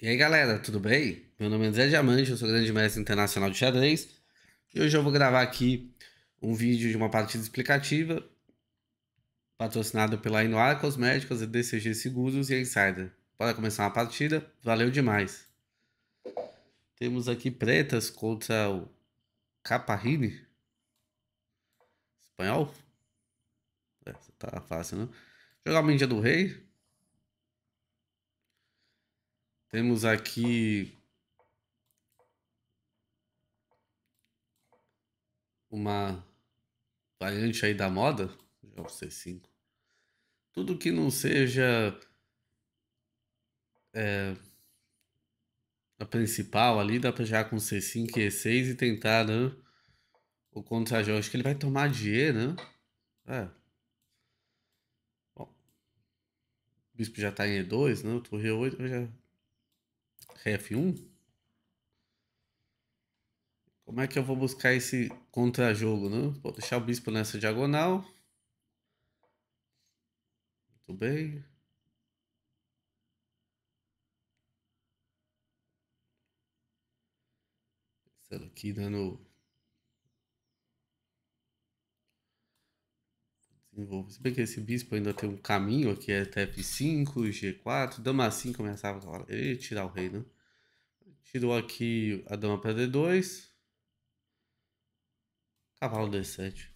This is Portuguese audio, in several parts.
E aí galera, tudo bem? Meu nome é José Diamante, eu sou grande mestre internacional de xadrez e hoje eu vou gravar aqui um vídeo de uma partida explicativa patrocinado pela Inoar Cosméticos, DCG Seguros e Insider. Bora começar uma partida, valeu demais! Temos aqui pretas contra o Caparrini, espanhol? É, tá fácil, né? Jogar o Mídia do Rei, temos aqui uma variante aí da moda, Jogos C5. Tudo que não seja é, a principal ali, dá pra já com C5 e E6 e tentar, né? O contra-jogo. Acho que ele vai tomar de E, né? É. Bom. O bispo já tá em E2, né? Eu tô E8, já ref 1? Como é que eu vou buscar esse contra-jogo, né? Vou deixar o bispo nessa diagonal. Muito bem. Esse aqui dando desenvolva. Se bem que esse bispo ainda tem um caminho aqui, é até F5, G4, dama assim começava a tirar o rei, né? Tirou aqui a dama para D2. Cavalo D7.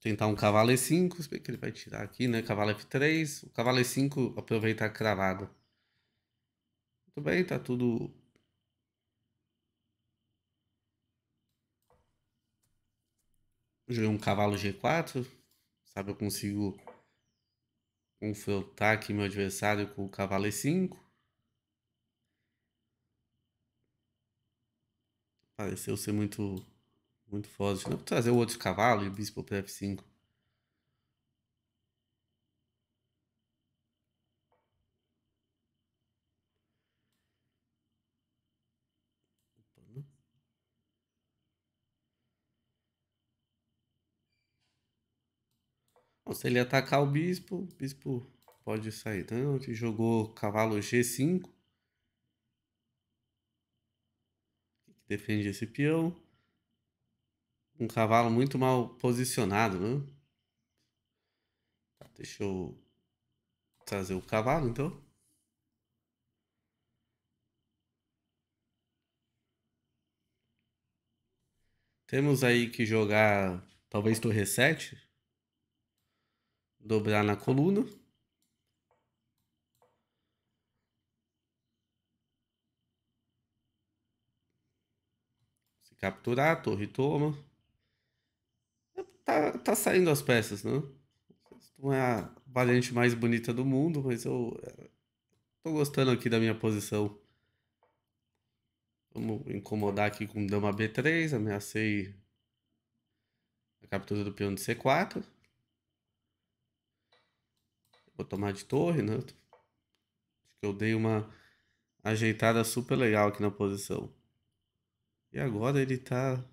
Tentar um cavalo E5, se bem que ele vai tirar aqui, né? Cavalo F3, o cavalo E5 aproveita a cravada. Muito bem, tá tudo Joguei um cavalo G4. Sabe, eu consigo confrontar aqui meu adversário com o cavalo E5. Pareceu ser muito, muito forte. Não vou trazer o outro cavalo e o bispo para F5. Se ele atacar o bispo, o bispo pode sair. então ele jogou cavalo G5. Defende esse peão. Um cavalo muito mal posicionado, né? Tá, deixa eu trazer o cavalo, então. Temos aí que jogar talvez torre 7 dobrar na coluna. Se capturar, a torre toma. Tá, tá saindo as peças, né? Não é a variante mais bonita do mundo, mas eu eh, tô gostando aqui da minha posição. Vamos incomodar aqui com dama B3, ameacei a captura do peão de C4 vou tomar de torre, né? Acho que eu dei uma ajeitada super legal aqui na posição. E agora ele tá. O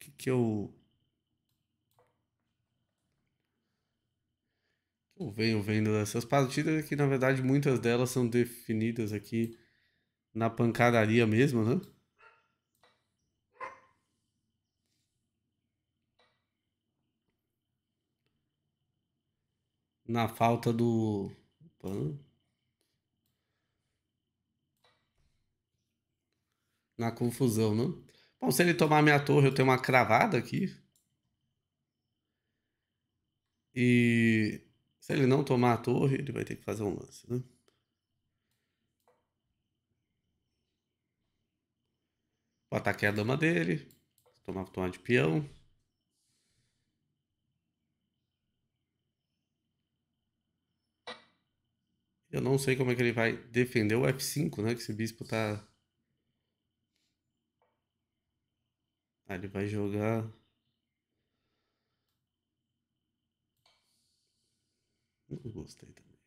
que, que eu venho vendo essas partidas, é que na verdade muitas delas são definidas aqui na pancadaria mesmo, né? Na falta do. Na confusão, né? Bom, se ele tomar minha torre, eu tenho uma cravada aqui. E se ele não tomar a torre, ele vai ter que fazer um lance, né? O ataque é a dama dele. Tomava tomar de peão. Eu não sei como é que ele vai defender o F5, né? Que esse bispo tá. Ah, ele vai jogar. Nunca gostei também.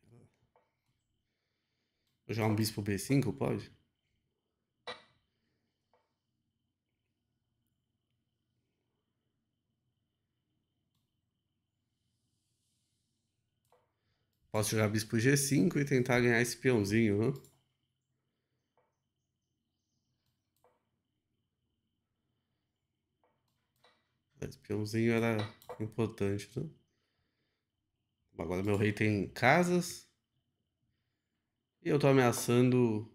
Vou Jogar um bispo B5, pode? Posso jogar bispo G5 e tentar ganhar esse peãozinho, né? Esse peãozinho era importante, né? Agora meu rei tem casas. E eu tô ameaçando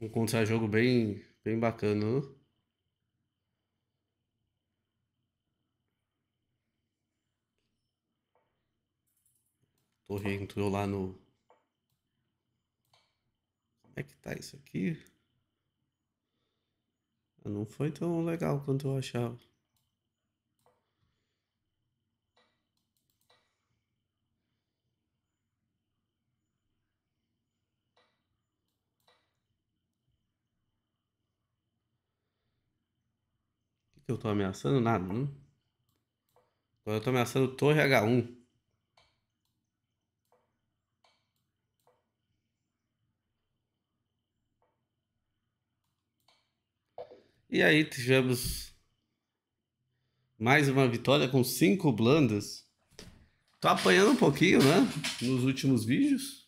um contra-jogo bem, bem bacana. Né? Torre entrou lá no. Como é que tá isso aqui? Não foi tão legal quanto eu achava. que eu tô ameaçando? Nada, né? Agora eu tô ameaçando Torre H1. E aí tivemos mais uma vitória com cinco blandas. Tô apanhando um pouquinho, né? Nos últimos vídeos.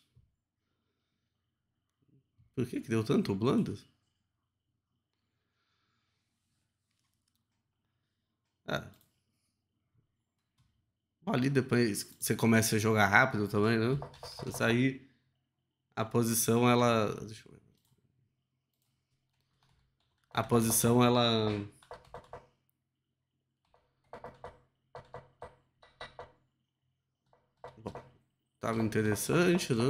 Por que que deu tanto blandas? É. Ali depois você começa a jogar rápido também, né? Se você sair, a posição ela. Deixa eu ver. A posição ela. Bom, tava interessante, né?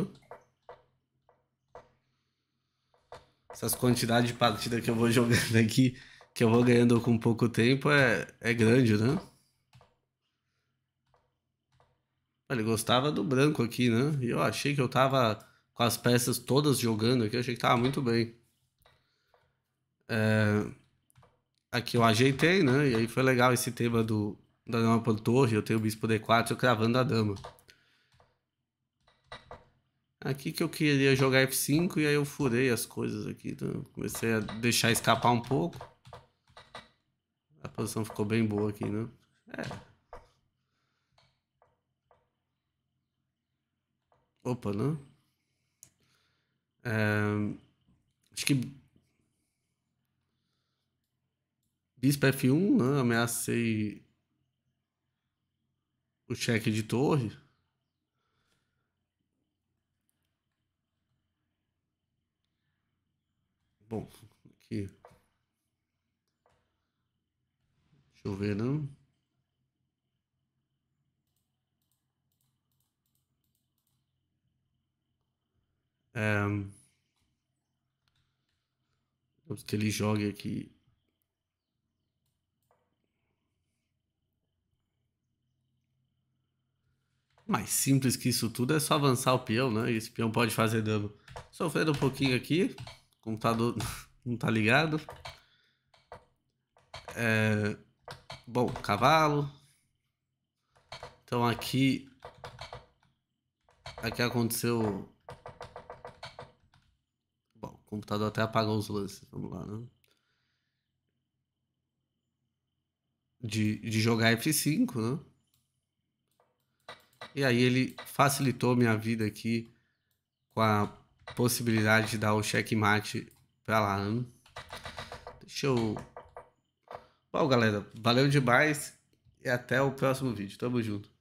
Essas quantidades de partida que eu vou jogando aqui que eu vou ganhando com pouco tempo é, é grande, né? Ele gostava do branco aqui, né? E eu achei que eu tava com as peças todas jogando aqui, eu achei que tava muito bem. É... Aqui eu ajeitei, né? E aí foi legal esse tema do, da dama por torre, eu tenho o bispo D4, eu cravando a dama. Aqui que eu queria jogar F5 e aí eu furei as coisas aqui, então comecei a deixar escapar um pouco posição ficou bem boa aqui, né? É. Opa, né? É, acho que Bispo F1, né? Ameacei o cheque de torre. Bom, aqui. Deixa eu ver, não. vamos que ele jogue aqui. Mais simples que isso tudo é só avançar o peão, né? E esse peão pode fazer dano. Sofrendo um pouquinho aqui. O computador não tá ligado. É... Bom, cavalo. Então aqui. Aqui aconteceu. Bom, o computador até apagou os lances. Vamos lá, né? De, de jogar F5, né? E aí ele facilitou minha vida aqui com a possibilidade de dar o checkmate pra lá, né? Deixa eu Bom, galera, valeu demais e até o próximo vídeo. Tamo junto.